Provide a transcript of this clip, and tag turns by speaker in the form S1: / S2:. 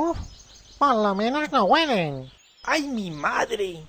S1: Uf, por lo menos no huelen.
S2: ¡Ay, mi madre!